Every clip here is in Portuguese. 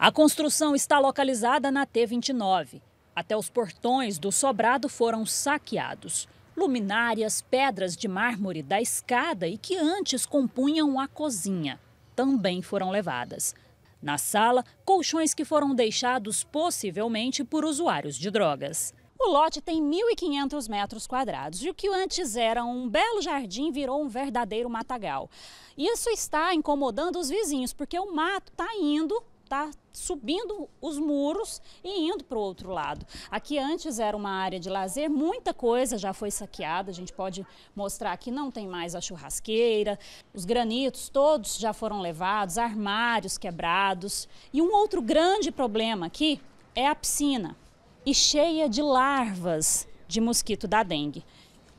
A construção está localizada na T29. Até os portões do sobrado foram saqueados. Luminárias, pedras de mármore da escada e que antes compunham a cozinha também foram levadas. Na sala, colchões que foram deixados possivelmente por usuários de drogas. O lote tem 1.500 metros quadrados e o que antes era um belo jardim virou um verdadeiro matagal. Isso está incomodando os vizinhos, porque o mato está indo está subindo os muros e indo para o outro lado. Aqui antes era uma área de lazer, muita coisa já foi saqueada, a gente pode mostrar que não tem mais a churrasqueira, os granitos todos já foram levados, armários quebrados. E um outro grande problema aqui é a piscina e cheia de larvas de mosquito da dengue.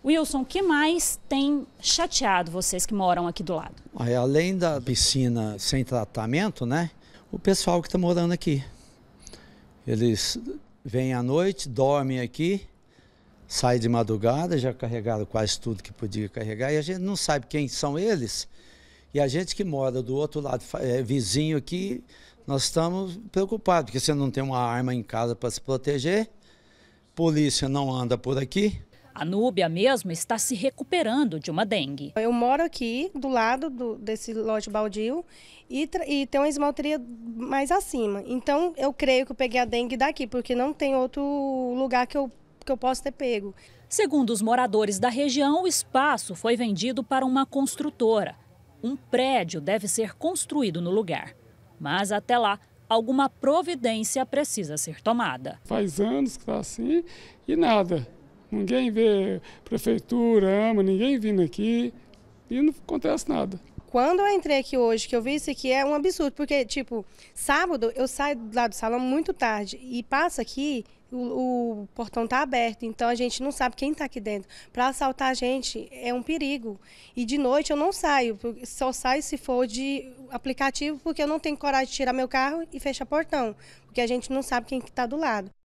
Wilson, o que mais tem chateado vocês que moram aqui do lado? Além da piscina sem tratamento, né? o pessoal que está morando aqui. Eles vêm à noite, dormem aqui, saem de madrugada, já carregaram quase tudo que podia carregar, e a gente não sabe quem são eles. E a gente que mora do outro lado, é, vizinho aqui, nós estamos preocupados, porque você não tem uma arma em casa para se proteger, polícia não anda por aqui. A Núbia mesmo está se recuperando de uma dengue. Eu moro aqui, do lado do, desse lote baldio, e, e tem uma esmalteria mais acima. Então, eu creio que eu peguei a dengue daqui, porque não tem outro lugar que eu, que eu possa ter pego. Segundo os moradores da região, o espaço foi vendido para uma construtora. Um prédio deve ser construído no lugar. Mas até lá, alguma providência precisa ser tomada. Faz anos que está assim e nada. Ninguém vê prefeitura, ama, ninguém vindo aqui e não acontece nada. Quando eu entrei aqui hoje, que eu vi isso aqui, é um absurdo, porque, tipo, sábado eu saio lá do salão muito tarde e passo aqui, o, o portão tá aberto, então a gente não sabe quem está aqui dentro. Para assaltar a gente é um perigo. E de noite eu não saio, só saio se for de aplicativo, porque eu não tenho coragem de tirar meu carro e fechar portão, porque a gente não sabe quem está do lado.